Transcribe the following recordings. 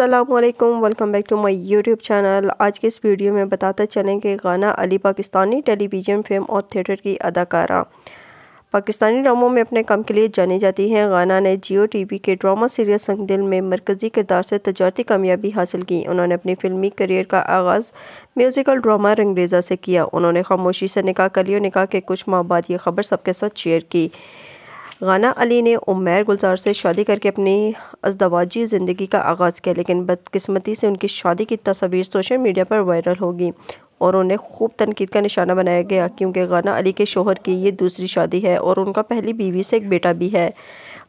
अल्लाम welcome back to my YouTube channel आज के इस वीडियो में बताता चलें कि गाना अली पाकिस्तानी टेलीविज़न फिल्म और थिएटर की अदाकारा पाकिस्तानी ड्रामों में अपने काम के लिए जानी जाती हैं गाना ने जियो टीवी के ड्रामा सीरियल संग दिल में मरकज़ी किरदार से तजारती कामयाबी हासिल की उन्होंने अपनी फिल्मी करियर का आगाज़ म्यूज़िकल ड्रामा रंगरेजा से किया उन्होंने खामोशी से निकाह कलियों निकाह के कुछ माह बाद ये खबर सबके साथ शेयर की गाना अली ने उमैर गुलजार से शादी करके अपनी अजदवाजी ज़िंदगी का आगाज़ किया लेकिन बदकस्मती से उनकी शादी की तस्वीर सोशल मीडिया पर वायरल होगी और उन्हें खूब तनकीद का निशाना बनाया गया क्योंकि गाना अली के शोहर की ये दूसरी शादी है और उनका पहली बीवी से एक बेटा भी है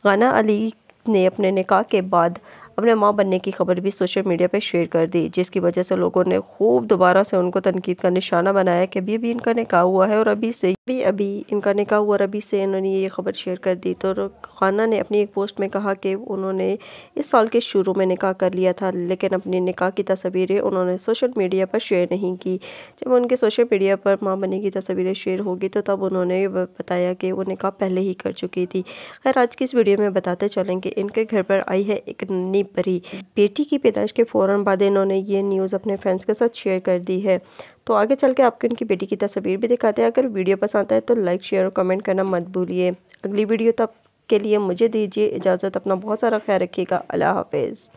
गाना अली ने अपने निकाह के बाद अपने माँ बनने की खबर भी सोशल मीडिया पर शेयर कर दी जिसकी वजह से लोगों ने खूब दोबारा से उनको तनकीद का निशाना बनाया कि अभी अभी इनका निकाह हुआ है और अभी से अभी अभी इनका निकाह हुआ और अभी से इन्होंने ये खबर शेयर कर दी तो खाना ने अपनी एक पोस्ट में कहा कि उन्होंने इस साल के शुरू में निकाह कर लिया था लेकिन अपने निकाह की तस्वीरें उन्होंने सोशल मीडिया पर शेयर नहीं की जब उनके सोशल मीडिया पर माँ बनी की तस्वीरें शेयर होगी तो तब उन्होंने बताया कि वो निकाह पहले ही कर चुकी थी खैर आज की इस वीडियो में बताते चलें कि इनके घर पर आई है एक परी बेटी की पैदाइश के फ़ौर बाद इन्होंने ये न्यूज़ अपने फ्रेंड्स के साथ शेयर कर दी है तो आगे चल के आपकी उनकी बेटी की तस्वीर भी दिखाते हैं अगर वीडियो पसंद आए तो लाइक शेयर और कमेंट करना मत भूलिए अगली वीडियो तब के लिए मुझे दीजिए इजाज़त अपना बहुत सारा ख्याल रखिएगा अल्लाह हाफिज़